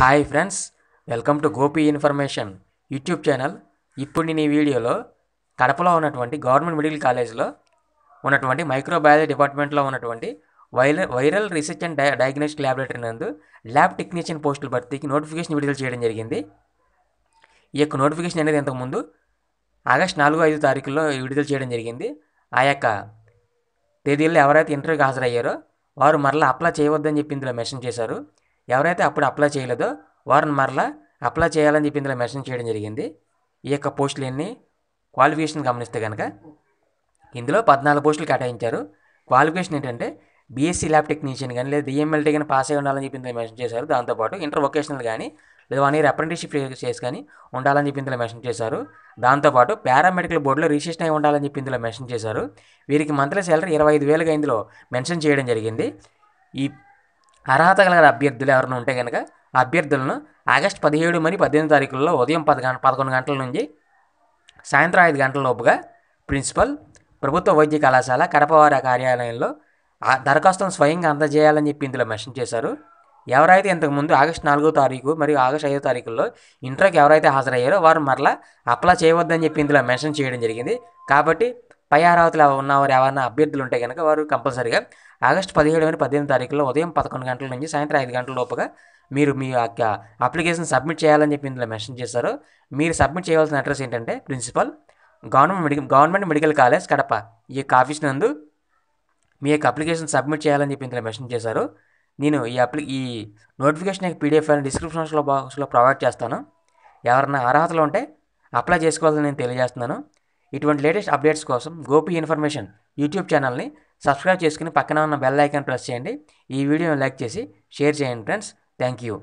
hi friends welcome to Gopi information YouTube channel ఇప్పుడు నేను ఈ వీడియోలో కడపలో ఉన్నటువంటి గవర్నమెంట్ మెడికల్ కాలేజ్లో ఉన్నటువంటి మైక్రోబయాలజీ డిపార్ట్మెంట్లో ఉన్నటువంటి viral viral research and die diagnostic laboratory నందు ల్యాబ్ టెక్నీషియన్ పోస్టుల భర్తీకి నోటిఫికేషన్ విడుదల చేయడం జరిగింది ఈ యొక్క నోటిఫికేషన్ అనేది ఇంతకుముందు ఆగస్ట్ నాలుగు ఐదు తారీఖుల్లో విడుదల చేయడం జరిగింది ఆ యొక్క తేదీల్లో ఎవరైతే ఇంటర్వ్యూకి హాజరయ్యారో వారు మరలా అప్లై చేయవద్దని చెప్పి ఇందులో మెన్షన్ చేశారు ఎవరైతే అప్పుడు అప్లై చేయలేదో వారిని మరలా అప్లై చేయాలని చెప్పి ఇందులో మెన్షన్ చేయడం జరిగింది ఈ యొక్క పోస్టులన్నీ క్వాలిఫికేషన్ గమనిస్తే కనుక ఇందులో పద్నాలుగు పోస్టులు కేటాయించారు క్వాలిఫికేషన్ ఏంటంటే బీఎస్సీ ల్యాబ్ టెక్నీషియన్ కానీ లేదా డిఎంఎల్టీ కానీ పాస్ అయ్యి ఉండాలని చెప్పి ఇందులో మెన్షన్ చేశారు దాంతోపాటు ఇంటర్ వొకేషనల్ కానీ లేదా వన్ ఇయర్ అప్రెంటిస్షిప్ చేసి కానీ ఉండాలని చెప్పి ఇందులో మెన్షన్ చేశారు దాంతోపాటు పారామెడికల్ బోర్డులో రిజిస్ట్రేషన్ అయి ఉండాలని చెప్పి ఇందులో మెన్షన్ చేశారు వీరికి మంత్లీ శాలరీ ఇరవై ఐదు వేలుగా ఇందులో మెన్షన్ చేయడం జరిగింది ఈ అర్హత కలిగిన అభ్యర్థులు ఎవరైనా ఉంటే కనుక అభ్యర్థులను ఆగస్టు పదిహేడు మరియు పద్దెనిమిది తారీఖుల్లో ఉదయం పది గంట పదకొండు గంటల నుంచి సాయంత్రం ఐదు గంటల లోపుగా ప్రిన్సిపల్ ప్రభుత్వ వైద్య కళాశాల కడపవారి కార్యాలయంలో దరఖాస్తును స్వయంగా అందజేయాలని చెప్పి ఇందులో మెన్షన్ చేశారు ఎవరైతే ఇంతకుముందు ఆగస్టు నాలుగో తారీఖు మరియు ఆగస్టు ఐదో తారీఖుల్లో ఇంటర్కి ఎవరైతే హాజరయ్యారో వారు మరలా అప్లై చేయవద్దని చెప్పి ఇందులో మెన్షన్ చేయడం జరిగింది కాబట్టి పై అర్హతలు ఉన్నవారు ఎవరైనా అభ్యర్థులు ఉంటే కనుక వారు కంపల్సరీగా ఆగస్టు పదిహేడు మరియు పద్దెనిమిది తారీఖులో ఉదయం పదకొండు గంటల నుంచి సాయంత్రం ఐదు గంటల లోపుగా మీరు మీ యొక్క అప్లికేషన్ సబ్మిట్ చేయాలని చెప్పి ఇందులో మెన్షన్ చేశారు మీరు సబ్మిట్ చేయాల్సిన అడ్రస్ ఏంటంటే principal government medical government medical college Kadapa ఈ యొక్క ఆఫీస్ నందు మీ యొక్క అప్లికేషన్ సబ్మిట్ చేయాలని చెప్పి ఇందులో మెన్షన్ చేశారు నేను ఈ అప్లి ఈ నోటిఫికేషన్ యొక్క పీడిఎఫ్ అని డిస్క్రిప్షన్ బాక్స్లో ప్రొవైడ్ చేస్తాను ఎవరైనా అర్హతలు ఉంటే అప్లై చేసుకోవాలని నేను తెలియజేస్తున్నాను ఇటువంటి లేటెస్ట్ అప్డేట్స్ కోసం గోపి ఇన్ఫర్మేషన్ యూట్యూబ్ ఛానల్ని సబ్స్క్రైబ్ చేసుకుని పక్కన ఉన్న బెల్ ఐకాన్ ప్రెస్ చేయండి ఈ వీడియోని లైక్ చేసి షేర్ చేయండి ఫ్రెండ్స్ థ్యాంక్ యూ